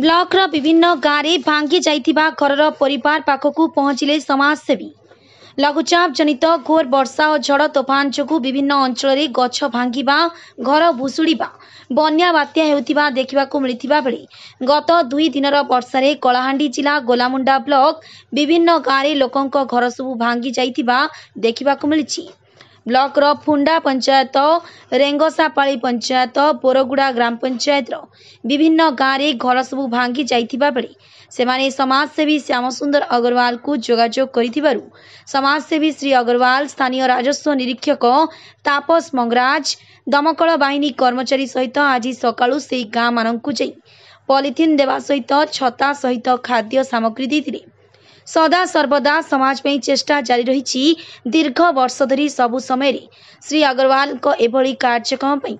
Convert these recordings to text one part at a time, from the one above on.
ब्लक्र विभिन्न भांगी भाँगिमा घर र पाखु पहचले समसेवी लघुचाप जनित घोर वर्षा झड तोफान जुन विभिन्न अञ्चलले गछ भाँगर भुसुड्वा बन्ा बात्या देखावा गत दुई गोलामुंडा ब्लक विभिन्न गाँडै लोक घर सबू भाँगिएको देख्दा ब्लक्र फुण्डा पञ्चायत रेङ्गसापा पंचायत बोरगुडा ग्राम पञ्चायत र विभिन्न गाँडे घरसबु भाङिजाइन समेवी अग्रवाल को जोगाजोग गरिब समाजसेवी श्री अग्रवाल स्थानीय राजस्व निरीक्षक तापस मंगराज दमकल बाहिनी कर्मचारी सहित आज सकालु सही गाँसु पलिथिन् देवासहित छ सहित खाद्य सामग्री समाग्रीले ସଦା ସର୍ବଦା ସମାଜ ପାଇଁ ଚେଷ୍ଟା ଜାରି ରହିଛି ଦୀର୍ଘ ବର୍ଷ ଧରି ସବୁ ସମୟରେ ଶ୍ରୀ ଅଗ୍ରୱାଲଙ୍କ ଏଭଳି କାର୍ଯ୍ୟକ୍ରମ ପାଇଁ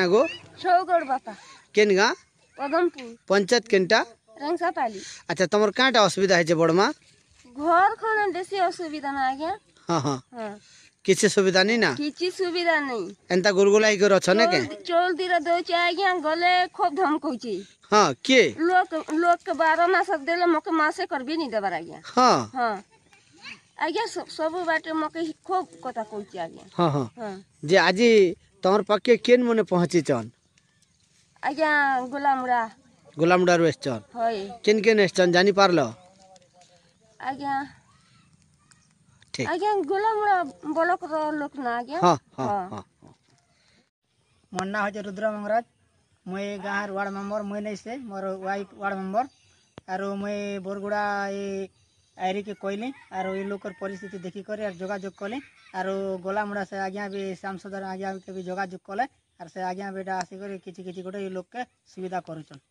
ନାଗୋ ସୌଗଡ଼ ବାପା କେନ୍ ଗାଁ ପଦମପୁର ପଞ୍ଚାୟତ କେନ୍ଟା ରଙ୍ଗସାପାଲି ଆଚ୍ଛା ତମର କାଁଟା ଅସୁବିଧା ହେଇଛେ ବଡ଼ମା ଘର ଖଣ ବେଶୀ ଅସୁବିଧା ନା ଆଜ୍ଞା ହଁ ହଁ କିଛି ସୁବିଧା ନାଇଁ ନା କିଛି ସୁବିଧା ନାଇଁ ଏନ୍ତା ଗୁଲଗୁଲା ହେଇକରି ଅଛ ନା କେ ଚଉଲ ଦିର ଦଉଛେ ଆଜ୍ଞା ଗଲେ ଖୁବ୍ ଧମକଉଛେ ହଁ କିଏ लोग लोग के बारह मास देले मके मासे करबे नहीं देबा आज्ञा हां हां आज्ञा सब सब बाटे मके खूब कथा कहछि आज्ञा हां हां हां जे आजि तोर पक्के केन मने पहुँची चन आज्ञा गोलामुड़ा गोलामुड़ा रु एस्चन होय केन केन एस्चन जानि पारलो आज्ञा ठीक आज्ञा गोलामुड़ा ब्लॉक रो लोक ना आज्ञा हां हां हां हाँ, हाँ। मोर नाम है रुद्र मंगराज ମୁଇଁ ଗାଁର ୱାର୍ଡ଼ ମେମ୍ବର ମୁଇଁ ନେଇସେ ମୋର ୱାଇଫ୍ ୱାର୍ଡ଼ ମେମ୍ବର ଆରୁ ମୁଇଁ ବରଗୁଡ଼ା ଏ ଆଇରିକେ କହିଲି ଆରୁ ଏ ଲୋକର ପରିସ୍ଥିତି ଦେଖିକରି ଆର୍ ଯୋଗାଯୋଗ କଲି ଆରୁ ଗଲାମୁଡ଼ା ସେ ଆଜ୍ଞା ବି ସାଂସଦର ଆଜ୍ଞା ବି ଯୋଗାଯୋଗ କଲେ ଆର୍ ସେ ଆଜ୍ଞା ବି ଏଇଟା ଆସିକରି କିଛି କିଛି ଗୋଟେ ଏ ଲୋକକେ ସୁବିଧା କରୁଛନ୍